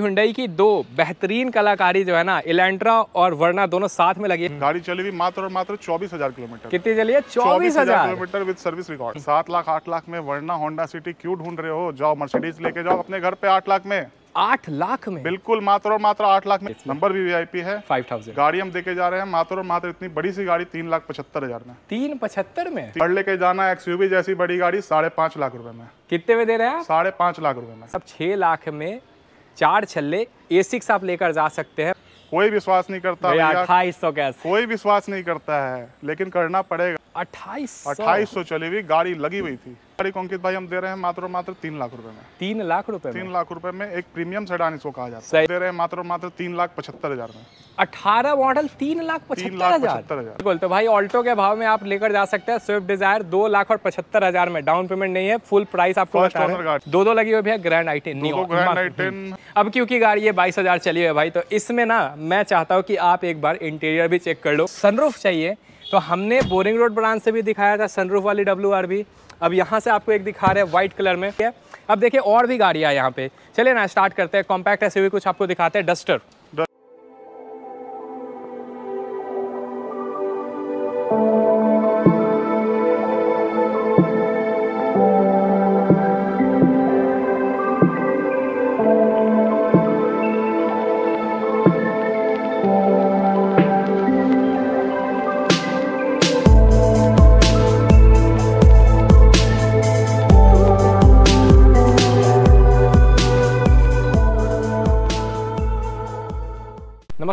Hyundai की दो बेहतरीन कलाकारी जो है ना इलेंट्रा और वर्ना दोनों साथ में लगी गाड़ी चली हुई मात्र और मात्र चौबीस हजार किलोमीटर कितनी चली है चौबीस हजार किलोमीटर विद सर्विस रिकॉर्ड सात लाख आठ लाख में वर्णा होंडा सिटी क्यों ढूंढ रहे हो जाओ मर्सिडीज लेके जाओ अपने घर पे आठ लाख में आठ लाख में बिल्कुल मात्र और मात्र आठ लाख में नंबर भी वीआईपी है फाइव थाउजेंड गाड़ी हम देके जा रहे हैं मात्र और मात्र इतनी बड़ी सी गाड़ी तीन लाख पचहत्तर हजार में तीन पचहत्तर में पढ़ लेके जाना एक्सयूवी जैसी बड़ी गाड़ी साढ़े पांच लाख रुपए में कितने में दे रहे हैं साढ़े पांच लाख रुपए में सब छह लाख में चार छल्ले ए सिक्स आप लेकर जा सकते हैं कोई विश्वास नहीं करता अट्ठाईस सौ कैसे कोई विश्वास नहीं करता है लेकिन करना पड़ेगा अट्ठाईस अट्ठाईस सौ चली हुई गाड़ी लगी हुई थी गाड़ी को अंकित भाई हम दे रहे हैं मात्र मात्र तीन लाख रुपए में तीन लाख रुपए तीन लाख रुपए में एक प्रीमियम सेडान इसको कहा जाता है दे रहे हैं मात्र मात्र तीन लाख पचहत्तर हजार में अठारह मॉडल तीन लाख पचहत्तर हजार बिल्कुल तो भाई ऑल्टो के भाव में आप लेकर जा सकते हैं स्विफ्ट डिजायर दो लाख और पचहत्तर हजार में डाउन पेमेंट नहीं है फुल प्राइस आपको बता रहे हैं दो दो लगी हुई भैया ग्रैंड आई टेन ग्रैंड आई टेन अब क्योंकि गाड़ी ये बाईस हजार चली है भाई तो इसमें ना मैं चाहता हूँ की आप एक बार इंटीरियर भी चेक कर लो सनरूफ चाहिए तो हमने बोरिंग रोड ब्रांच से भी दिखाया था सनरूफ वाली डब्ल्यू आर भी अब यहाँ से आपको एक दिखा रहे हैं वाइट कलर में अब देखिए और भी गाड़ियाँ यहाँ पे चलिए ना स्टार्ट करते हैं कॉम्पैक्ट ऐसे भी कुछ आपको दिखाते हैं डस्टर Thank you.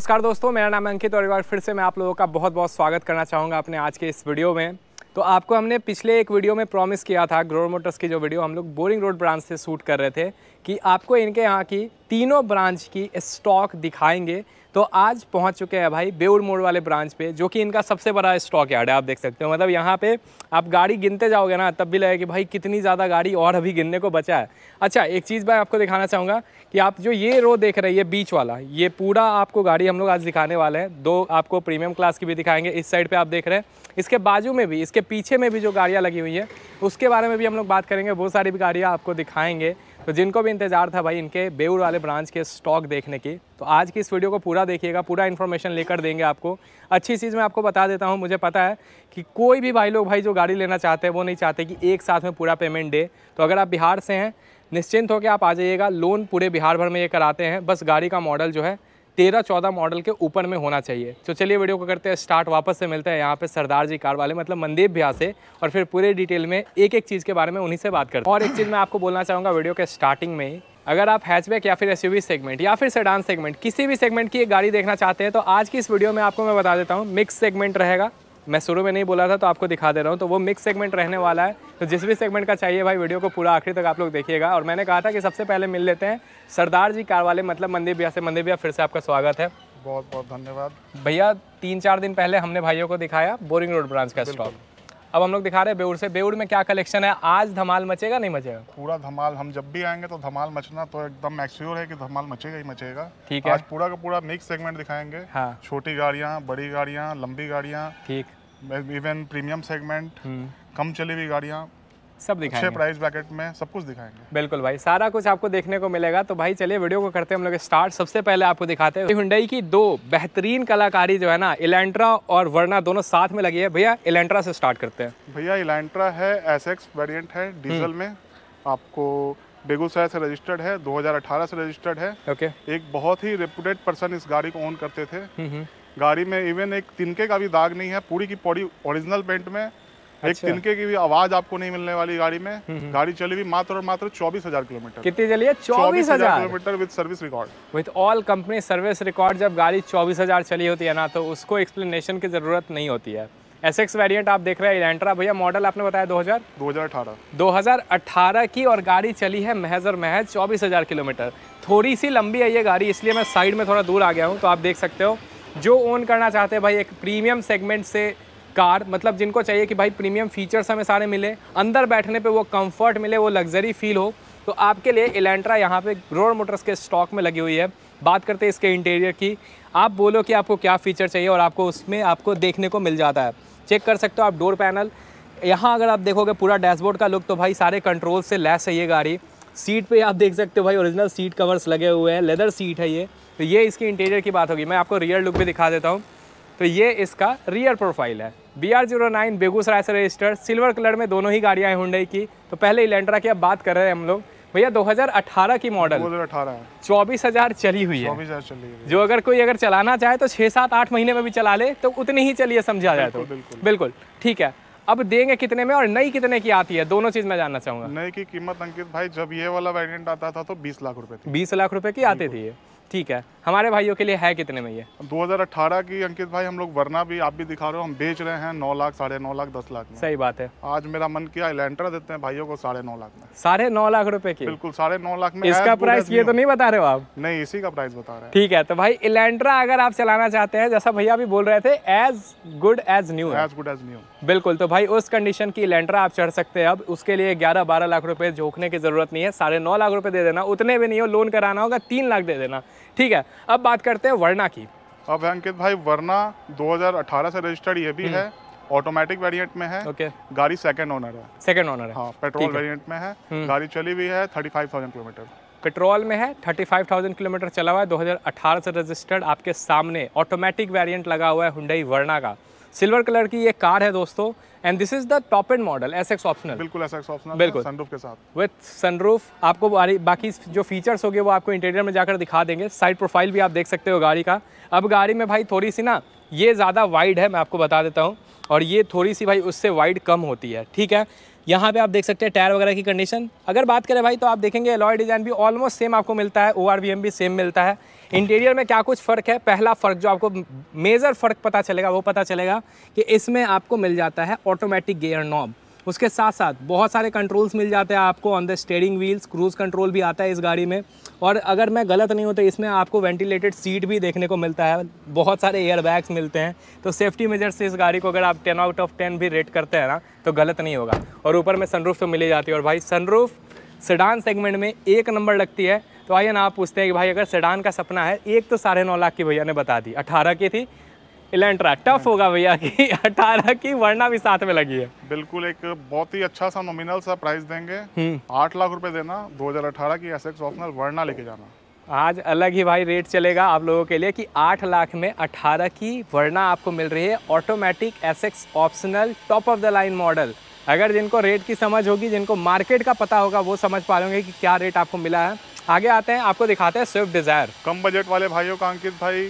नमस्कार दोस्तों मेरा नाम अंकित और एक बार फिर से मैं आप लोगों का बहुत बहुत स्वागत करना चाहूँगा अपने आज के इस वीडियो में तो आपको हमने पिछले एक वीडियो में प्रॉमिस किया था ग्रोर मोटर्स की जो वीडियो हम लोग बोरिंग रोड ब्रांच से शूट कर रहे थे कि आपको इनके यहाँ की तीनों ब्रांच की स्टॉक दिखाएंगे तो आज पहुंच चुके हैं भाई बेउड़ मोड़ वाले ब्रांच पे जो कि इनका सबसे बड़ा स्टॉक यार्ड है आप देख सकते हो मतलब यहाँ पे आप गाड़ी गिनते जाओगे ना तब भी लगेगा कि भाई कितनी ज़्यादा गाड़ी और अभी गिनने को बचा है अच्छा एक चीज़ मैं आपको दिखाना चाहूँगा कि आप जो ये रो देख रही है बीच वाला ये पूरा आपको गाड़ी हम लोग आज दिखाने वाले हैं दो आपको प्रीमियम क्लास की भी दिखाएंगे इस साइड पर आप देख रहे हैं इसके बाजू में भी इसके पीछे में भी जो गाड़ियाँ लगी हुई हैं उसके बारे में भी हम लोग बात करेंगे वो सारी भी गाड़ियाँ आपको दिखाएंगे तो जिनको भी इंतज़ार था भाई इनके बेऊर वाले ब्रांच के स्टॉक देखने की तो आज की इस वीडियो को पूरा देखिएगा पूरा इन्फॉर्मेशन लेकर देंगे आपको अच्छी चीज़ मैं आपको बता देता हूँ मुझे पता है कि कोई भी भाई लोग भाई जो गाड़ी लेना चाहते हैं वो नहीं चाहते कि एक साथ में पूरा पेमेंट दे तो अगर आप बिहार से हैं निश्चिंत होकर आप आ जाइएगा लोन पूरे बिहार भर में ये कराते हैं बस गाड़ी का मॉडल जो है तेरह चौदह मॉडल के ऊपर में होना चाहिए तो चलिए वीडियो को करते हैं स्टार्ट वापस से मिलते हैं यहाँ पे सरदार जी कार वाले मतलब मनदीप भैया से और फिर पूरे डिटेल में एक एक चीज़ के बारे में उन्हीं से बात करते हैं और एक चीज़ मैं आपको बोलना चाहूँगा वीडियो के स्टार्टिंग में ही अगर आप हैचबैक या फिर एसयूवी सेगमेंट या फिर सेडान सेगमेंट किसी भी सेगमेंट की एक गाड़ी देखना चाहते हैं तो आज की इस वीडियो में आपको मैं बता देता हूँ मिक्स सेगमेंट रहेगा मैं शुरू में नहीं बोला था तो आपको दिखा दे रहा हूँ तो वो मिक्स सेगमेंट रहने वाला है तो जिस भी सेगमेंट का चाहिए भाई वीडियो को पूरा आखिरी तक आप लोग देखिएगा और मैंने कहा था कि सबसे पहले मिल लेते हैं सरदार जी कार वाले मतलब मंदिर भैया से मंदिर भैया फिर से आपका स्वागत है बहुत बहुत धन्यवाद भैया तीन चार दिन पहले हमने भाइयों को दिखाया बोरिंग रोड ब्रांच का स्टॉक अब हम लोग दिखा रहे हैं बेउर से बेउर में क्या कलेक्शन है आज धमाल मचेगा नहीं मचेगा पूरा धमाल हम जब भी आएंगे तो धमाल मचना तो एकदम एक्श्योर है कि धमाल मचेगा ही मचेगा ठीक है आज पूरा का पूरा मिक्स सेगमेंट दिखाएंगे हाँ। छोटी गाड़ियाँ बड़ी गाड़ियाँ लंबी गाड़ियाँ ठीक इवन प्रीमियम सेगमेंट कम चली हुई गाड़ियाँ सब दिखाएंगे अच्छे प्राइस ब्रैकेट में सब कुछ दिखाएंगे बिल्कुल भाई सारा कुछ आपको देखने को मिलेगा तो भाई चलिए वीडियो को करते हैं हम लोग स्टार्ट सबसे पहले आपको दिखाते हैं हुंडई की दो बेहतरीन कलाकारी जो है ना इलेंट्रा और वर्ना दोनों साथ में लगी है भैया इलेंट्रा से स्टार्ट करते हैं भैया इलेंट्रा है एस एक्स है डीजल hmm. में आपको बेगूसराय से रजिस्टर्ड है दो से रजिस्टर्ड है ओके एक बहुत ही रेपुटेड पर्सन इस गाड़ी को ओन करते थे hmm, hmm. गाड़ी में इवन एक तिनके का भी दाग नहीं है पूरी की पौड़ी ओरिजिनल पेंट में एक अच्छा। तिनके की भी आवाज आपको नहीं मिलने वाली गाड़ी में हम्म, हम्म। गाड़ी चली हुई मात्र और मात्र चौबीस हजार किलोमीटर कितनी चली है चौबीस हजार kilometre with service record with all company service record जब गाड़ी चौबीस हजार चली होती है ना तो उसको एक्सप्लेनेशन की जरूरत नहीं होती है एस एक्स वेरियंट आप देख रहे हैं इलेंट्रा भैया मॉडल आपने बताया 2000 2018 2018 की और गाड़ी चली है महज और महज चौबीस किलोमीटर थोड़ी सी लंबी है ये गाड़ी इसलिए मैं साइड में थोड़ा दूर आ गया हूँ तो आप देख सकते हो जो ओन करना चाहते हैं भाई एक प्रीमियम सेगमेंट से कार मतलब जिनको चाहिए कि भाई प्रीमियम फीचर्स हमें सारे मिले अंदर बैठने पे वो कंफर्ट मिले वो लग्जरी फील हो तो आपके लिए एलेंट्रा यहाँ पे रोड मोटर्स के स्टॉक में लगी हुई है बात करते हैं इसके इंटीरियर की आप बोलो कि आपको क्या फ़ीचर चाहिए और आपको उसमें आपको देखने को मिल जाता है चेक कर सकते हो आप डोर पैनल यहाँ अगर आप देखोगे पूरा डैशबोर्ड का लुक तो भाई सारे कंट्रोल से लैस है ये गाड़ी सीट पर आप देख सकते हो भाई ओरिजिनल सीट कवर्स लगे हुए हैं लेदर सीट है ये तो ये इसकी इंटीरियर की बात होगी मैं आपको रियर लुक भी दिखा देता हूँ तो ये इसका रियर प्रोफाइल है B R zero nine Begusarai से रजिस्टर्ड सिल्वर कलर में दोनों ही गाड़ियाँ हैं हुंडई की तो पहले इलेंट्रा की अब बात कर रहे हैं हम लोग भैया 2018 की मॉडल 2018 चौबीस हजार चली हुई है चौबीस चली हुई जो अगर कोई अगर चलाना चाहे तो छः सात आठ महीने में भी चला ले तो उतनी ही चलिए समझा जाए तो बिल्कुल ठीक है अब देंगे कितने में और नई कितने की आती है दोनों चीज मैं जानना चाहूंगा नई की कीमत अंकित भाई जब ये वाला वेरिएंट आता था तो बीस लाख रुपए बीस लाख रुपए की आती थी ठीक है हमारे भाइयों के लिए है कितने में ये 2018 की अंकित भाई हम लोग वरना भी आप भी दिखा रहे हो हम बेच रहे हैं नौ लाख साढ़े नौ लाख दस लाख सही बात है आज मेरा मन किया लेंटर देते हैं भाइयों को साढ़े नौ लाख में साढ़े नौ लाख रुपए की बिल्कुल साढ़े नौ लाख में इसका प्राइस ये तो नहीं बता रहे हो आप नहीं इसी का प्राइस बता रहे हैं ठीक है तो भाई इलेंट्रा अगर आप चलाना चाहते हैं जैसा भैया भी बोल रहे थे as good as new as good as new बिल्कुल तो भाई उस कंडीशन की इलेंट्रा आप चढ़ सकते हैं अब उसके लिए ग्यारह बारह लाख रुपए झोंकने की जरूरत नहीं है साढ़े नौ लाख रुपए दे देना उतने भी नहीं हो लोन कराना होगा तीन लाख दे देना ठीक है अब बात करते हैं वर्ना की अब अंकित भाई वर्ना 2018 से रजिस्टर्ड ये भी हम्म। है ऑटोमेटिक वेरिएंट में है okay. गाड़ी सेकंड ओनर है सेकंड ओनर है हाँ, पेट्रोल वेरिएंट में है हम्म। गाड़ी चली हुई है 35,000 किलोमीटर पेट्रोल में है 35,000 किलोमीटर चला हुआ है 2018 से रजिस्टर्ड आपके सामने ऑटोमेटिक वेरिएंट लगा हुआ है हुडई वर्ना का सिल्वर कलर की ये कार है दोस्तों and this is the top end model S X optional बिल्कुल एस एक्स ऑप्शनल बिल्कुल सनरूफ के साथ विथ सनरूफ आपको बाकी जो फीचर्स होंगे वो आपको इंटीरियर में जाकर दिखा देंगे साइड प्रोफाइल भी आप देख सकते हो गाड़ी का अब गाड़ी में भाई थोड़ी सी ना ये ज़्यादा वाइड है मैं आपको बता देता हूँ और ये थोड़ी सी भाई उससे वाइड कम होती है ठीक है यहाँ पे आप देख सकते हैं टायर वगैरह की कंडीशन अगर बात करें भाई तो आप देखेंगे एलॉय डिज़ाइन भी ऑलमोस्ट सेम आपको मिलता है ओ भी सेम मिलता है इंटीरियर में क्या कुछ फ़र्क है पहला फ़र्क जो आपको मेजर फ़र्क पता चलेगा वो पता चलेगा कि इसमें आपको मिल जाता है ऑटोमेटिक गेयर नॉब उसके साथ साथ बहुत सारे कंट्रोल्स मिल जाते हैं आपको on the steering wheels cruise control भी आता है इस गाड़ी में और अगर मैं गलत नहीं हूँ तो इसमें आपको वेंटिलेटेड सीट भी देखने को मिलता है बहुत सारे एयर बैग्स मिलते हैं तो सेफ्टी मेजर्स से इस गाड़ी को अगर आप टेन आउट ऑफ टेन भी रेट करते हैं ना तो गलत नहीं होगा और ऊपर में सनरूफ तो मिली जाती है और भाई सनरूफ सेडान सेगमेंट में एक नंबर लगती है तो आइए ना आप पूछते हैं कि भाई अगर सेडान का सपना है एक तो साढ़े नौ लाख की भैया ने बता दी अठारह की थी इलेंट्रा टफ होगा भैया कि अठारह की वरना भी साथ में लगी है बिल्कुल एक बहुत ही अच्छा सा नॉमिनल सा प्राइस देंगे हम्म। आठ लाख रुपए देना 2018 की एस ऑप्शनल वरना लेके जाना आज अलग ही भाई रेट चलेगा आप लोगों के लिए कि आठ लाख में अठारह की वरना आपको मिल रही है automatic S optional top of the line model अगर जिनको रेट की समझ होगी जिनको मार्केट का पता होगा वो समझ पा लेंगे कि क्या रेट आपको मिला है आगे आते हैं आपको दिखाते हैं स्विफ्ट डिज़ायर कम बजट वाले भाइयों का अंकित भाई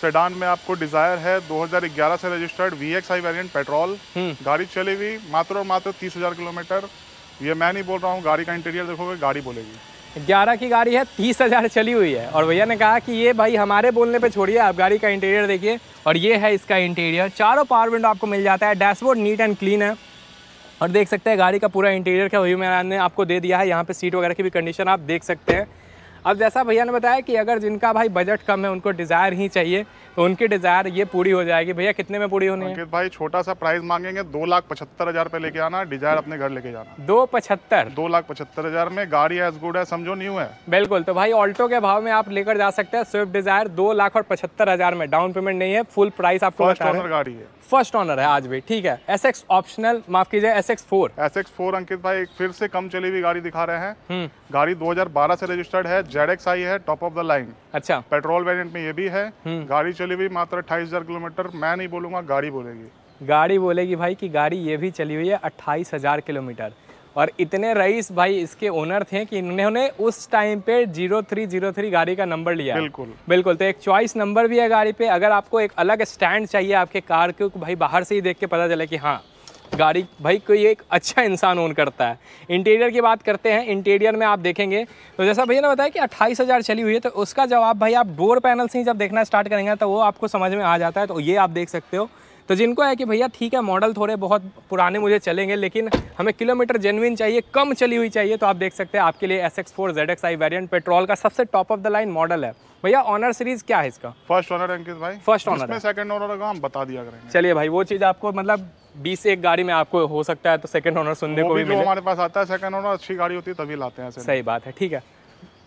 सेडान में आपको डिजायर है 2011 से registered V X I variant petrol गाड़ी चली हुई मात्र और मात्र तीस हजार किलोमीटर ये मैं नहीं बोल रहा हूँ गाड़ी का इंटीरियर देखोगे गाड़ी बोलेगी ग्यारह की गाड़ी है तीस हज़ार चली हुई है और भैया ने कहा कि ये भाई हमारे बोलने पे छोड़िए आप गाड़ी का इंटीरियर देखिए और ये है इसका इंटीरियर चारों पावर विंडो आपको मिल जाता है डैशबोर्ड नीट एंड क्लीन है और देख सकते हैं गाड़ी का पूरा इंटीरियर का व्यू मैंने आपको दे दिया है यहाँ पे सीट वगैरह की भी कंडीशन आप देख सकते हैं अब जैसा भैया ने बताया कि अगर जिनका भाई बजट कम है उनको डिज़ायर ही चाहिए तो उनकी डिज़ायर ये पूरी हो जाएगी भैया कितने में पूरी होने भाई छोटा सा प्राइस मांगेंगे दो लाख पचहत्तर हज़ार रुपए लेके आना डिज़ायर अपने घर लेके जाना दो पचहत्तर दो लाख पचहत्तर हज़ार में गाड़ी एज गुड है समझो न्यू है बिल्कुल तो भाई ऑल्टो के भाव में आप लेकर जा सकते हैं स्विफ्ट डिज़ायर दो लाख और पचहत्तर हज़ार में डाउन पेमेंट नहीं है फुल प्राइस आपको गाड़ी है फर्स्ट ऑनर है आज भी ठीक है एस एक्स ऑप्शनल माफ कीजिए S X four S X four Ankit भाई फिर से कम चली हुई गाड़ी दिखा रहे हैं हम्म। गाड़ी 2012 से रजिस्टर्ड है जेड एक्स आई है टॉप ऑफ द लाइन अच्छा पेट्रोल वेरियंट में ये भी है हम्म। गाड़ी चली हुई मात्र अट्ठाईस किलोमीटर मैं नहीं बोलूंगा गाड़ी बोलेगी गाड़ी बोलेगी भाई की गाड़ी ये भी चली हुई है अट्ठाईस किलोमीटर और इतने रईस भाई इसके ओनर थे कि इन्होंने उस टाइम पे जीरो थ्री जीरो थ्री गाड़ी का नंबर लिया बिल्कुल बिल्कुल तो एक चॉइस नंबर भी है गाड़ी पे अगर आपको एक अलग स्टैंड चाहिए आपके कार के भाई बाहर से ही देख के पता चले कि हाँ गाड़ी भाई कोई एक अच्छा इंसान ओन करता है इंटीरियर की बात करते हैं इंटीरियर में आप देखेंगे तो जैसा भैया ने बताया कि अट्ठाईस हज़ार चली हुई है तो उसका जवाब भाई आप डोर पैनल से ही जब देखना स्टार्ट करेंगे तो वो आपको समझ में आ जाता है तो ये आप देख सकते हो तो जिनको है कि भैया ठीक है मॉडल थोड़े बहुत पुराने मुझे चलेंगे लेकिन हमें किलोमीटर जेनविन चाहिए कम चली हुई चाहिए तो आप देख सकते हैं आपके लिए S X four Z X I variant petrol का सबसे top of the line model है भैया ऑनर सीरीज क्या है इसका फर्स्ट ऑनर अंकित भाई फर्स्ट ऑनर सेकंड ऑनर का हम बता दिया करें चलिए भाई वो चीज़ आपको मतलब बीस एक गाड़ी में आपको हो सकता है तो सेकंड ऑनर सुनने को भी हमारे पास आता है सेकंड ऑनर अच्छी गाड़ी होती है तभी लाते हैं सही बात है ठीक है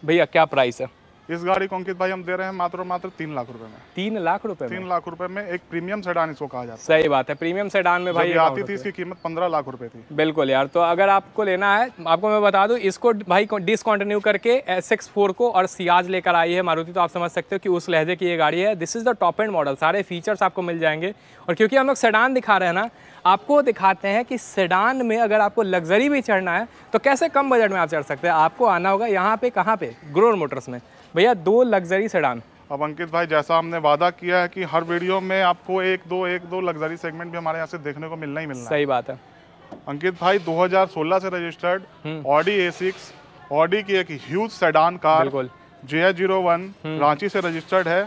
भैया क्या प्राइस है इस गाड़ी को अंकित भाई हम दे रहे हैं मात्र मात्र तीन लाख रुपए में तीन लाख रुपए तीन लाख रुपए में एक प्रीमियम सेडान इसको कहा जाता है सही बात है प्रीमियम सेडान में भाई आती थी इसकी कीमत पंद्रह लाख रुपए थी बिल्कुल यार तो अगर आपको लेना है आपको मैं बता दू इसको भाई डिसकंटिन्यू करके एस एक्स फोर को और सियाज लेकर आई है मारुति तो आप समझ सकते हो कि उस लहजे की ये गाड़ी है this is the top end model सारे फीचर्स आपको मिल जाएंगे और क्योंकि हम लोग सेडान दिखा रहे हैं ना आपको दिखाते हैं कि सेडान में अगर आपको लग्जरी भी चढ़ना है तो कैसे कम बजट में आप चढ़ सकते हैं आपको आना होगा यहाँ पे कहाँ पे ग्रोर मोटर्स में भैया दो लग्जरी सेडान अब अंकित भाई जैसा हमने वादा किया है कि हर वीडियो में आपको एक दो एक दो लग्जरी सेगमेंट भी हमारे यहाँ से देखने को मिलना ही मिलना सही बात है अंकित भाई 2016 से registered Audi A six Audi की एक huge sedan car J H zero one Ranchi से रजिस्टर्ड है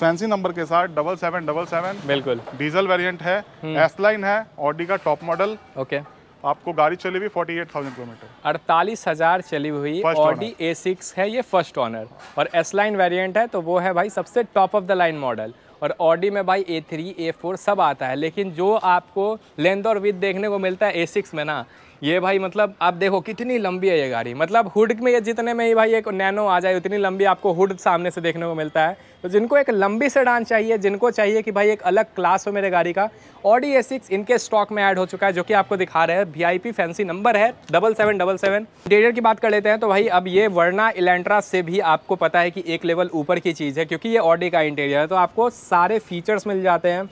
फैंसी नंबर के साथ डबल सेवन डबल सेवन बिल्कुल डीजल वेरिएंट है एस हम्म। लाइन है ऑडी का टॉप मॉडल ओके आपको गाड़ी चली हुई फोर्टी एट थाउजेंड किलोमीटर अड़तालीस हजार चली हुई ऑडी ए सिक्स है ये फर्स्ट ऑनर और एस लाइन वेरियंट है तो वो है भाई सबसे top of the line model और ऑडी में भाई ए थ्री ए फोर सब आता है लेकिन जो आपको लेंथ और विथ देखने को मिलता है ए सिक्स में ना ये भाई मतलब आप देखो कितनी लंबी है ये गाड़ी मतलब हुड में ये जितने में ही भाई एक नैनो आ जाए उतनी लंबी आपको हुड सामने से देखने को मिलता है तो जिनको एक लंबी सेडान चाहिए जिनको चाहिए कि भाई एक अलग क्लास हो मेरे गाड़ी का ऑडी ए सिक्स इनके स्टॉक में ऐड हो चुका है जो कि आपको दिखा रहे हैं V I P fancy number है double seven double seven interior की बात कर लेते हैं तो भाई अब ये वर्ना इलेंट्रा से भी आपको पता है कि एक लेवल ऊपर की चीज़ है क्योंकि ये ऑडी का इंटीरियर है तो आपको सारे फीचर्स मिल जाते हैं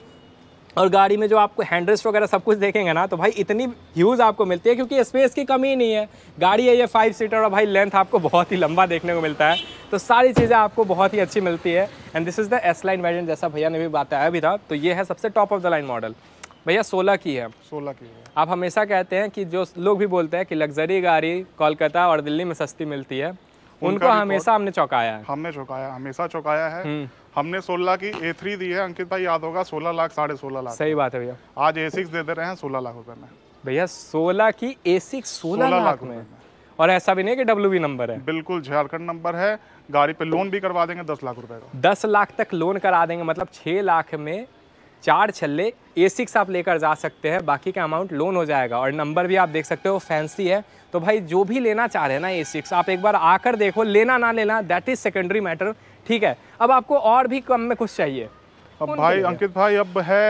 और गाड़ी में जो आपको हैंड रेस्ट वगैरह सब कुछ देखेंगे ना तो भाई इतनी ह्यूज़ आपको मिलती है क्योंकि स्पेस की कमी नहीं है गाड़ी है ये फाइव सीटर और भाई लेंथ आपको बहुत ही लंबा देखने को मिलता है तो सारी चीज़ें आपको बहुत ही अच्छी मिलती है and this is the S line variant जैसा भैया ने भी बताया भी था तो ये है सबसे top of the line model भैया सोलह की है सोलह की है आप हमेशा कहते हैं कि जो लोग भी बोलते हैं कि लग्जरी गाड़ी कोलकाता और दिल्ली में सस्ती मिलती है उनको हमेशा हमने चौंकाया है हमने चौंकाया हमेशा चौंकाया है हम्म। हमने 16 की ए थ्री दी है अंकित भाई याद होगा 16 लाख साढ़े सोलह लाख सही बात है भैया आज ए सिक्स दे दे रहे हैं 16 लाख रुपए में भैया 16 की ए सिक्स सोलह लाख में और ऐसा भी नहीं कि डब्ल्यू बी नंबर है बिल्कुल झारखंड नंबर है गाड़ी पे लोन भी करवा देंगे दस लाख रुपए का दस लाख तक लोन करा देंगे मतलब छह लाख में चार छल्ले ए सिक्स आप लेकर जा सकते हैं बाकी का अमाउंट लोन हो जाएगा और नंबर भी आप देख सकते हो फैंसी है तो भाई जो भी लेना चाह रहे हैं ना ए सिक्स आप एक बार आकर देखो लेना ना लेना दैट इज़ सेकेंडरी मैटर ठीक है अब आपको और भी कम में कुछ चाहिए अब भाई अंकित भाई अब है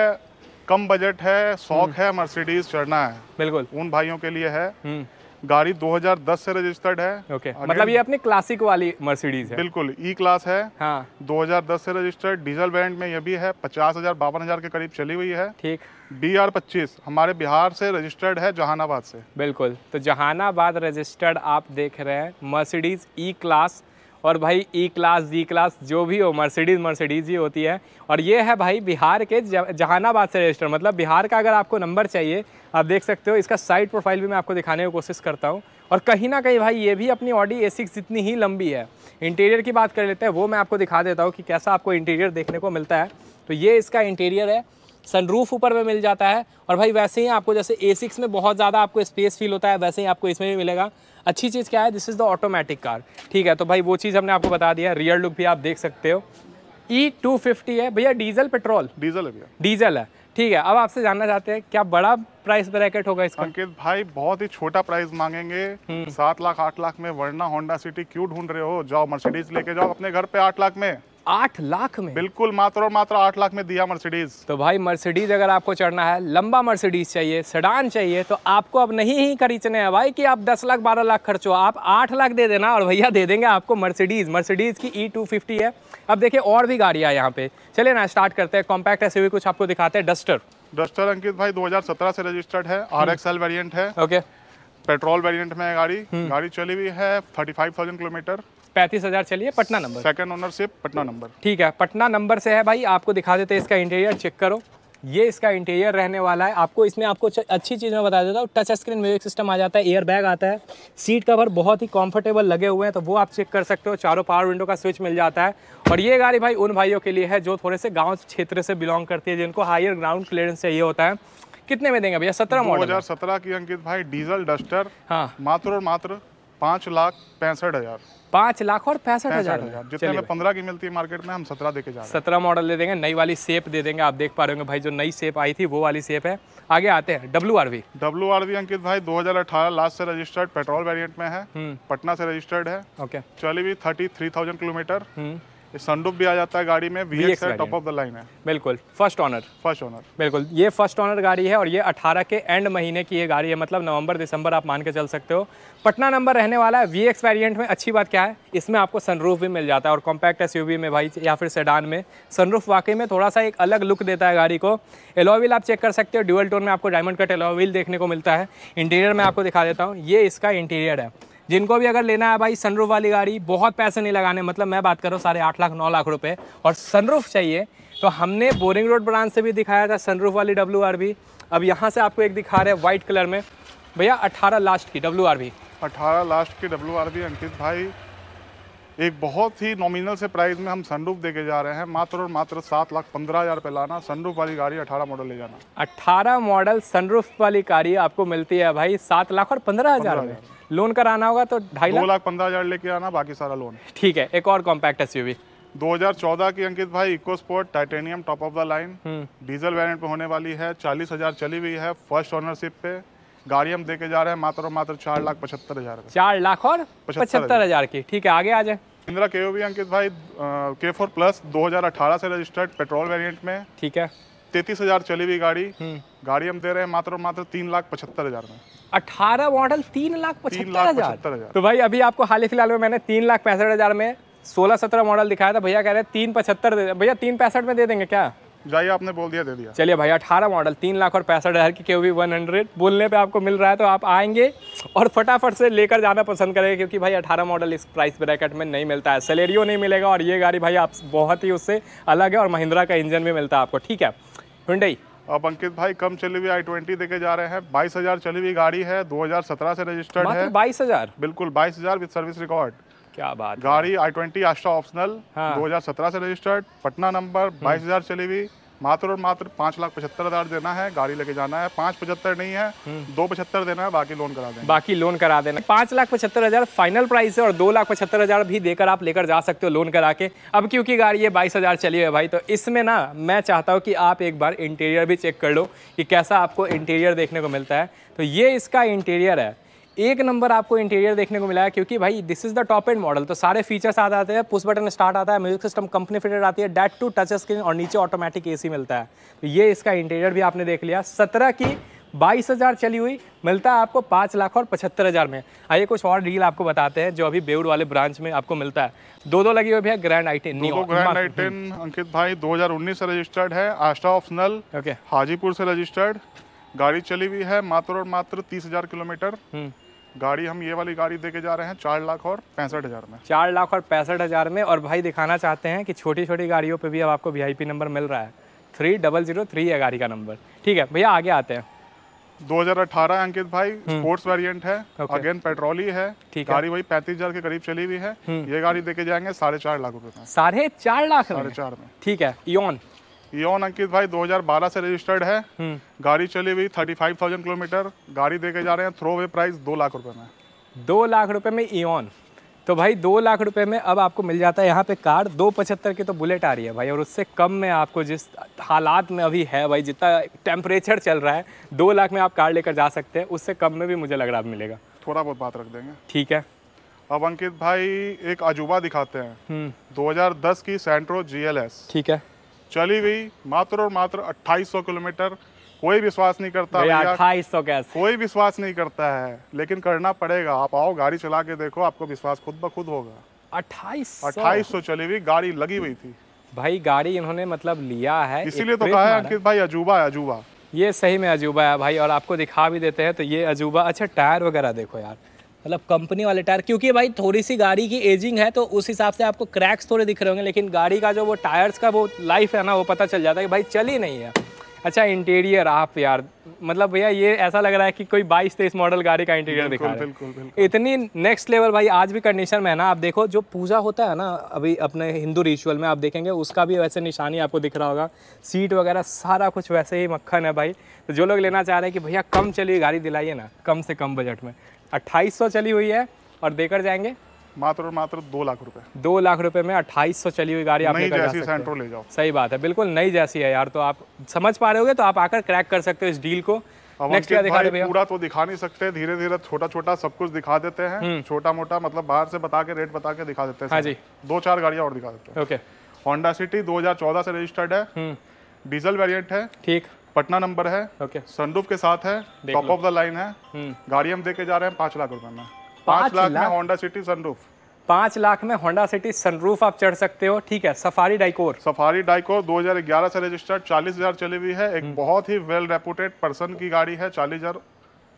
कम बजट है शौक हम्म। है मर्सिडीज चढ़ना है बिल्कुल उन भाइयों के लिए है हम्म। गाड़ी 2010 से रजिस्टर्ड है ओके okay. मतलब ये अपनी क्लासिक वाली मर्सिडीज है बिल्कुल ई क्लास है हाँ 2010 से रजिस्टर्ड डीजल ब्रांड में ये भी है पचास हजार बावन हजार के करीब चली हुई है ठीक बी आर पच्चीस हमारे बिहार से रजिस्टर्ड है जहानाबाद से बिल्कुल तो जहानाबाद रजिस्टर्ड आप देख रहे हैं मर्सिडीज ई क्लास और भाई ई क्लास जी क्लास जो भी हो मर्सिडीज़ मर्सिडीज़ ही होती है और ये है भाई बिहार के जहानाबाद से रजिस्टर मतलब बिहार का अगर आपको नंबर चाहिए आप देख सकते हो इसका साइड प्रोफाइल भी मैं आपको दिखाने की कोशिश करता हूँ और कहीं ना कहीं भाई ये भी अपनी ऑडी ए सिक्स जितनी ही लंबी है इंटीरियर की बात कर लेते हैं वो मैं आपको दिखा देता हूँ कि कैसा आपको इंटीरियर देखने को मिलता है तो ये इसका इंटीरियर है सनरूफ ऊपर में मिल जाता है और भाई वैसे ही आपको जैसे ए सिक्स में बहुत ज़्यादा आपको स्पेस फील होता है वैसे ही आपको इसमें भी मिलेगा अच्छी चीज़ क्या है this is the automatic car ठीक है तो भाई वो चीज़ हमने आपको बता दिया रियर लुक भी आप देख सकते हो ई टू फिफ्टी है भैया डीजल पेट्रोल डीजल है भैया डीजल है ठीक है अब आपसे जानना चाहते हैं क्या बड़ा प्राइस ब्रैकेट होगा इसका अंकित भाई बहुत ही छोटा प्राइस मांगेंगे हम्म। सात लाख आठ लाख में वरना होंडा सिटी क्यों ढूंढ रहे हो जाओ मर्सिडीज लेके जाओ अपने घर पे आठ लाख में आठ लाख में बिल्कुल मात्र और मात्र आठ लाख में दिया मर्सिडीज तो भाई मर्सिडीज अगर आपको चढ़ना है लंबा मर्सिडीज चाहिए सडान चाहिए तो आपको अब नहीं ही खरीदने हैं भाई कि आप दस लाख बारह लाख खर्चो आप आठ लाख दे देना और भैया दे देंगे आपको मर्सिडीज मर्सिडीज की ई e टू है अब देखिए और भी गाड़ियाँ यहाँ पे चले ना स्टार्ट करते हैं कॉम्पैक्ट ऐसे भी कुछ आपको दिखाते हैं डस्टर डस्टर अंकित भाई 2017 से रजिस्टर्ड है आर एक्स एल वेरियंट है ओके पेट्रोल वेरिएंट में है गाड़ी हम्म। गाड़ी चली हुई है 35,000 किलोमीटर पैंतीस हज़ार चलिए पटना नंबर सेकंड ओनर से पटना नंबर ठीक है पटना नंबर से है भाई आपको दिखा देते हैं इसका इंटीरियर चेक करो ये इसका इंटीरियर रहने वाला है आपको इसमें आपको अच्छी चीज़ में बता देता हूँ टच स्क्रीन म्यूजिक सिस्टम आ जाता है एयर बैग आता है सीट कवर बहुत ही कंफर्टेबल लगे हुए हैं तो वो आप चेक कर सकते हो चारों पावर विंडो का स्विच मिल जाता है और ये गाड़ी भाई उन भाइयों के लिए है जो थोड़े से गाँव क्षेत्र से बिलोंग करती है जिनको हायर ग्राउंड क्लियरेंस चाहिए होता है कितने में देंगे भैया सत्रह मॉडल हजार सत्रह की अंकित भाई डीजल डस्टर हाँ मात्र और मात्र पाँच लाख पैंसठ हजार पाँच लाख और पैंसठ हजार जितने पंद्रह की मिलती है मार्केट में हम सत्रह देके जा सत्रह मॉडल दे देंगे नई वाली सेप दे देंगे आप देख पा रहे होंगे भाई जो नई सेप आई थी वो वाली सेप है आगे आते हैं W R V W R V Ankit भाई 2018 लास्ट से रजिस्टर्ड पेट्रोल वेरियंट में है हम्म। पटना से रजिस्टर्ड है ओके चली भी thirty three thousand kilometre hmm. भी आ जाता है गाड़ी में टॉप ऑफ द लाइन है बिल्कुल फर्स्ट ऑनर फर्स्ट ऑनर बिल्कुल ये फर्स्ट ऑनर गाड़ी है और ये 18 के एंड महीने की ये गाड़ी है मतलब नवंबर दिसंबर आप मान के चल सकते हो पटना नंबर रहने वाला है में अच्छी बात क्या है इसमें आपको सनरूफ भी मिल जाता है और कॉम्पैक्ट एस में भाई या फिर सेडान में सनरूफ वाकई में थोड़ा सा एक अलग लुक देता है गाड़ी को एलोविल आप चेक कर सकते हो ड्यूअल टोन में आपको डायमंड कट एलोविल देखने को मिलता है इंटीरियर में आपको दिखा देता हूँ ये इसका इंटीरियर है जिनको भी अगर लेना है भाई सनरूफ वाली गाड़ी बहुत पैसे नहीं लगाने मतलब मैं बात कर रहा हूँ साढ़े आठ लाख नौ लाख रुपये और सनरूफ चाहिए तो हमने बोरिंग रोड ब्रांच से भी दिखाया था सनरूफ वाली डब्ल्यू आर भी अब यहाँ से आपको एक दिखा रहे हैं वाइट कलर में भैया अट्ठारह लास्ट की डब्ल्यू आर भी अठारह लास्ट की डब्ल्यू आर भी अंकित भाई एक बहुत ही नॉमिनल से प्राइस में हम सनरूफ देके जा रहे हैं मात्र और मात्र सात लाख पंद्रह हज़ार पे लाना सनरूफ वाली गाड़ी अठारह मॉडल ले जाना अठारह मॉडल सनरूफ वाली गाड़ी आपको मिलती है भाई सात लाख और पंद्रह हज़ार में लोन कराना होगा तो ढाई दो लाख पंद्रह हज़ार लेके आना बाकी सारा लोन ठीक है एक और कॉम्पैक्ट हजार चौदह की अंकित भाई EcoSport Titanium top of the line diesel variant पे होने वाली है चालीस हजार चली हुई है फर्स्ट ओनरशिप पे गाड़ी हम देके जा रहे हैं मात्र और मात्र चार लाख पचहत्तर हजार चार लाख और पचहत्तर हजार की ठीक है आगे आ जाए इंदिरा के अंकित भाई के फोर प्लस दो से रजिस्टर्ड पेट्रोल वेरियंट में ठीक है तैतीस हजार चली हुई गाड़ी हम्म। गाड़ी हम दे रहे हैं मात्र मात्र तीन लाख पचहत्तर हजार में अठारह मॉडल तीन लाख पचहत्तर हजार तो भाई अभी आपको हाल ही फिलहाल में मैंने तीन लाख पैंसठ हजार में सोलह सत्रह मॉडल दिखाया था भैया कह रहे हैं तीन पचहत्तर भैया तीन पैंसठ में दे देंगे क्या जाइए आपने बोल दिया दे दिया चलिए भाई अठारह मॉडल तीन लाख और पैंसठ हज़ार की के वी वन हंड्रेड बोलने पे आपको मिल रहा है तो आप आएंगे और फटाफट से लेकर जाना पसंद करेंगे क्योंकि भाई अठारह मॉडल इस प्राइस ब्रैकेट में नहीं मिलता है सैलेरियो नहीं मिलेगा और ये गाड़ी भाई आप बहुत ही उससे अलग है और महिंद्रा का इंजन भी मिलता है आपको ठीक है हुडई अब अंकित भाई कम चली हुई आई ट्वेंटी देखे जा रहे हैं बाईस हजार चली हुई गाड़ी है सत्रह से रजिस्टर्ड है बाईस हजार बिल्कुल बाईस हजार विद सर्विस रिकॉर्ड क्या बात गाड़ी आई ट्वेंटी आस्ट्रा ऑप्शनल हजार सत्रह से रजिस्टर्ड पटना नंबर हम्म। बाईस हजार चली हुई मात्र और मात्र पांच लाख पचहत्तर हजार देना है गाड़ी लेके जाना है पांच पचहत्तर नहीं है हम्म। दो पचहत्तर देना है बाकी लोन करा देना बाकी लोन करा देना पांच लाख पचहत्तर हजार फाइनल प्राइस है और दो लाख पचहत्तर हजार भी देकर आप लेकर जा सकते हो लोन करा के अब क्योंकि गाड़ी ये बाईस हजार चली है भाई तो इसमें ना मैं चाहता हूँ कि आप एक बार इंटीरियर भी चेक कर लो कि कैसा आपको इंटीरियर देखने को मिलता है तो ये इसका इंटीरियर है एक नंबर आपको इंटीरियर देखने को मिला है क्योंकि भाई this is the top end model तो सारे फीचर्स आ जाते हैं पुश बटन स्टार्ट आता है म्यूजिक सिस्टम कंपनी फिटेड आती है डेट टू टच स्क्रीन और नीचे ऑटोमेटिक एसी मिलता है तो ये इसका इंटीरियर भी आपने देख लिया सत्रह की बाईस हज़ार चली हुई मिलता है आपको पाँच लाख और पचहत्तर हज़ार में आइए कुछ और डील आपको बताते हैं जो अभी बेउड वाले ब्रांच में आपको मिलता है दो दो लगी हुई भैया ग्रैंड आई टेन ग्रैंड आई टेन अंकित भाई 2019 से रजिस्टर्ड है आस्टा ऑप्शनल ओके हाजीपुर से रजिस्टर्ड गाड़ी चली हुई है मात्र और मात्र तीस हज़ार किलोमीटर हम्म। गाड़ी हम ये वाली गाड़ी देके जा रहे हैं चार लाख और पैंसठ हज़ार में चार लाख और पैंसठ हज़ार में और भाई दिखाना चाहते हैं कि छोटी छोटी गाड़ियों पे भी अब आपको वी नंबर मिल रहा है थ्री डबल जीरो थ्री है गाड़ी का नंबर ठीक है भैया आगे आते हैं 2018 अंकित भाई हम्म। स्पोर्ट्स वेरिएंट है अगेन पेट्रोल ही है ठीक गाड़ी वही पैंतीस हजार के करीब चली हुई है हम्म। ये गाड़ी देके जाएंगे साढ़े चार लाख रूपए साढ़े चार लाख साढ़े चार में ठीक है योन यौन अंकित भाई 2012 से रजिस्टर्ड है हम्म। गाड़ी चली हुई 35,000 किलोमीटर गाड़ी देके जा रहे हैं थ्रो वे प्राइस दो लाख रुपए में दो लाख रुपए में ईन तो भाई दो लाख रुपए में अब आपको मिल जाता है यहाँ पे कार दो पचहत्तर की तो बुलेट आ रही है भाई और उससे कम में आपको जिस हालात में अभी है भाई जितना टेम्परेचर चल रहा है दो लाख में आप कार लेकर जा सकते हैं उससे कम में भी मुझे लग रहा है मिलेगा थोड़ा बहुत बात रख देंगे ठीक है अब अंकित भाई एक अजूबा दिखाते हैं हम्म। दस की सेंट्रो एस ठीक है चली गई मात्र और मात्र 2800 किलोमीटर कोई विश्वास नहीं करता अट्ठाईस सौ कैसे कोई विश्वास नहीं करता है लेकिन करना पड़ेगा आप आओ गाड़ी चला के देखो आपको विश्वास खुद ब खुद होगा अट्ठाईस अट्ठाईस सौ चली हुई गाड़ी लगी हुई थी भाई गाड़ी इन्होंने मतलब लिया है इसीलिए तो कहा है अंकित भाई अजूबा है अजूबा ये सही में अजूबा है भाई और आपको दिखा भी देते हैं तो ये अजूबा अच्छा टायर वगैरह देखो यार मतलब कंपनी वाले टायर क्योंकि भाई थोड़ी सी गाड़ी की एजिंग है तो उस हिसाब से आपको क्रैक्स थोड़े दिख रहे होंगे लेकिन गाड़ी का जो वो टायर्स का वो लाइफ है ना वो पता चल जाता है कि भाई चल ही नहीं है अच्छा इंटीरियर आप यार मतलब भैया ये ऐसा लग रहा है कि कोई बाईस तेईस मॉडल गाड़ी का इंटीरियर दिखा रहा है इतनी नेक्स्ट लेवल भाई आज भी कंडीशन में है ना आप देखो जो पूजा होता है ना अभी अपने हिंदू रिचुअल में आप देखेंगे उसका भी वैसे निशानी आपको दिख रहा होगा सीट वगैरह सारा कुछ वैसे ही मक्खन है भाई तो जो लोग लेना चाह रहे हैं कि भैया कम चलिए गाड़ी दिलाइए ना कम से कम बजट में अट्ठाईस चली हुई है और देकर जाएंगे मात्र और मात्र दो लाख रुपए दो लाख रुपए में अट्ठाईस सौ चली हुई गाड़ी आप नई जैसी सेंट्रो ले जाओ सही बात है बिल्कुल नई जैसी है यार तो आप समझ पा रहे होगे तो आप आकर क्रैक कर सकते हो इस डील को नेक्स्ट क्या दिखा रहे पूरा तो दिखा नहीं सकते धीरे धीरे छोटा छोटा सब कुछ दिखा देते हैं हम्म। छोटा मोटा मतलब बाहर से बता के रेट बता के दिखा देते हैं हाँ जी दो चार गाड़ियाँ और दिखा देते हैं ओके होंडा सिटी 2014 से रजिस्टर्ड है डीजल हम्म। वेरियंट है ठीक पटना नंबर है ओके सनरूफ के साथ है टॉप ऑफ द लाइन है हम्म। गाड़ी हम दे के जा रहे हैं पांच लाख रुपए में पांच लाख में होंडा सिटी सनरूफ पांच लाख में होंडा सिटी सनरूफ आप चढ़ सकते हो ठीक है सफारी डाइकोर सफारी डाइकोर 2011 से रजिस्टर्ड 40,000 चली हुई है एक हम्म। बहुत ही वेल रेपुटेड पर्सन की गाड़ी है 40,000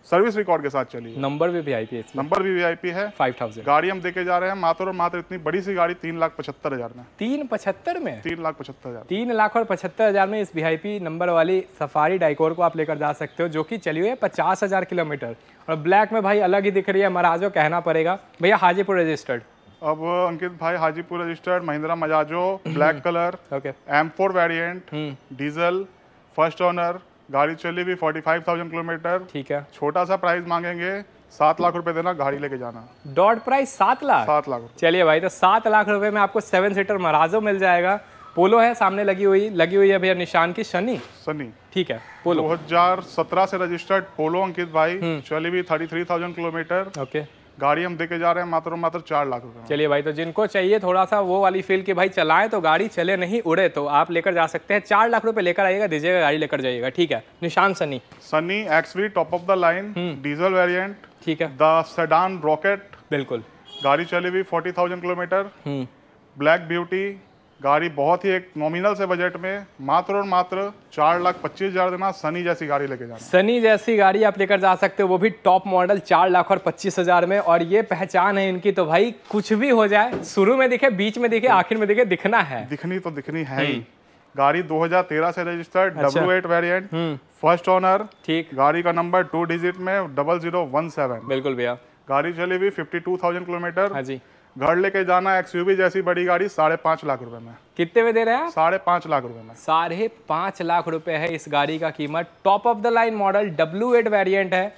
सर्विस रिकॉर्ड के साथ चली नंबर भी आई पी नंबर भी वीआईपी है फाइव थाउजेंड गाड़ी हम देके जा रहे हैं मात्र और मात्र इतनी बड़ी सी गाड़ी तीन लाख पचहत्तर हजार में तीन पचहत्तर में तीन लाख पचहत्तर हजार तीन लाख और पचहत्तर हजार में इस पी नंबर वाली सफारी डाइकोर को आप लेकर जा सकते हो जो की चली हुई है पचास हजार किलोमीटर और ब्लैक में भाई अलग ही दिख रही है महाराजो कहना पड़ेगा भैया हाजीपुर रजिस्टर्ड अब अंकित भाई Hajipur registered Mahindra Marazzo black colour M four variant diesel first owner गाड़ी चली भी फोर्टी फाइव थाउजेंड किलोमीटर ठीक है छोटा सा प्राइस मांगेंगे सात लाख रुपए देना गाड़ी लेके जाना डॉट प्राइस सात लाख सात लाख चलिए भाई तो सात लाख रुपए में आपको सेवन सीटर मराजो मिल जाएगा पोलो है सामने लगी हुई लगी हुई है भैया निशान की शनि शनि ठीक है पोलो 2017 से रजिस्टर्ड पोलो अंकित भाई हम्म। चली भी thirty three thousand kilometre okay गाड़ी हम देके जा रहे हैं मात्र मात्र चार लाख रुपए चलिए भाई तो जिनको चाहिए थोड़ा सा वो वाली फील की भाई चलाएं तो गाड़ी चले नहीं उड़े तो आप लेकर जा सकते हैं चार लाख रुपए लेकर आइएगा दीजिएगा गाड़ी लेकर जाइएगा ठीक है Nissan Sunny Sunny XV top of the line diesel variant ठीक है दडान रॉकेट बिल्कुल गाड़ी चली हुई forty kilometre black hmm. Beauty गाड़ी बहुत ही एक नॉमिनल से बजट में मात्र और मात्र चार लाख पच्चीस हजार देना सनी जैसी गाड़ी लेके जाना सनी जैसी गाड़ी आप लेकर जा सकते हो वो भी टॉप मॉडल चार लाख और पच्चीस हजार में और ये पहचान है इनकी तो भाई कुछ भी हो जाए शुरू में दिखे बीच में दिखे आखिर में दिखे दिखना है दिखनी तो दिखनी है ही हम्म। गाड़ी 2013 से registered W eight variant first owner ठीक गाड़ी का नंबर टू डिजिट में डबल जीरो वन सेवन बिल्कुल भैया गाड़ी चली हुई फिफ्टी टू थाउजेंड किलोमीटर हाँ जी घर लेके जाना एक्सयूवी जैसी बड़ी गाड़ी साढ़े पाँच लाख रुपए में कितने में दे रहे हैं साढ़े पाँच लाख रुपए में साढ़े पाँच लाख रुपए है इस गाड़ी का कीमत top of the line model W eight variant है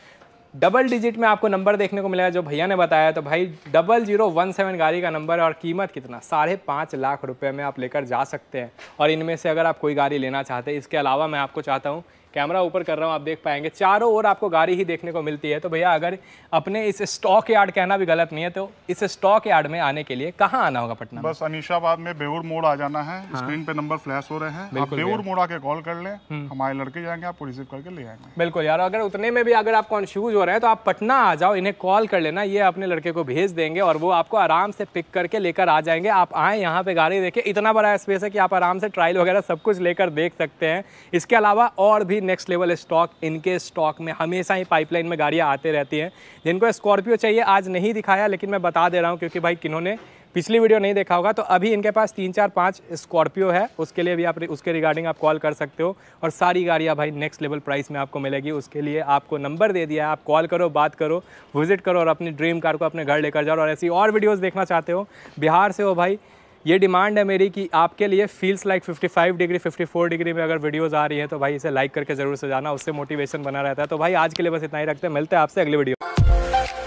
डबल डिजिट में आपको नंबर देखने को मिलेगा जो भैया ने बताया तो भाई डबल जीरो वन सेवन गाड़ी का नंबर और कीमत कितना साढ़े पाँच लाख रुपए में आप लेकर जा सकते हैं और इनमें से अगर आप कोई गाड़ी लेना चाहते हैं इसके अलावा मैं आपको चाहता हूँ कैमरा ऊपर कर रहा हूँ आप देख पाएंगे चारों ओर आपको गाड़ी ही देखने को मिलती है तो भैया अगर अपने इस स्टॉक यार्ड कहना भी गलत नहीं है तो इस स्टॉक यार्ड में आने के लिए कहाँ आना होगा पटना बस अनिशाबाद में बेउर मोड़ आ जाना है हाँ। स्क्रीन पे नंबर फ्लैश हो रहे हैं आप बेउर मोड़ आके कॉल कर ले हम्म। हमारे लड़के जाएंगे आपको रिसीव करके ले आएंगे बिल्कुल यार अगर उतने में भी अगर आप कॉन्फ्यूज हो रहे हैं तो आप पटना आ जाओ इन्हें कॉल कर लेना ये अपने लड़के को भेज देंगे और वो आपको आराम से पिक करके लेकर आ जाएंगे आप आए यहाँ पे गाड़ी देखे इतना बड़ा स्पेस है कि आप आराम से ट्रायल वगैरह सब कुछ लेकर देख सकते हैं इसके अलावा और भी नेक्स्ट लेवल स्टॉक इनके स्टॉक में हमेशा ही पाइपलाइन में गाड़ियाँ आते रहती हैं जिनको स्कॉर्पियो चाहिए आज नहीं दिखाया लेकिन मैं बता दे रहा हूँ क्योंकि भाई किन्होंने पिछली वीडियो नहीं देखा होगा तो अभी इनके पास तीन चार पाँच स्कॉर्पियो है उसके लिए भी आप उसके रिगार्डिंग आप कॉल कर सकते हो और सारी गाड़ियाँ भाई नेक्स्ट लेवल प्राइस में आपको मिलेगी उसके लिए आपको नंबर दे दिया है आप कॉल करो बात करो विजिट करो और अपनी ड्रीम कार को अपने घर लेकर जाओ और ऐसी और वीडियोज़ देखना चाहते हो बिहार से हो भाई ये डिमांड है मेरी कि आपके लिए फील्स लाइक 55 डिग्री 54 डिग्री में अगर वीडियोज़ आ रही हैं तो भाई इसे लाइक करके ज़रूर से जाना उससे मोटिवेशन बना रहता है तो भाई आज के लिए बस इतना ही रखते हैं मिलते हैं आपसे अगले वीडियो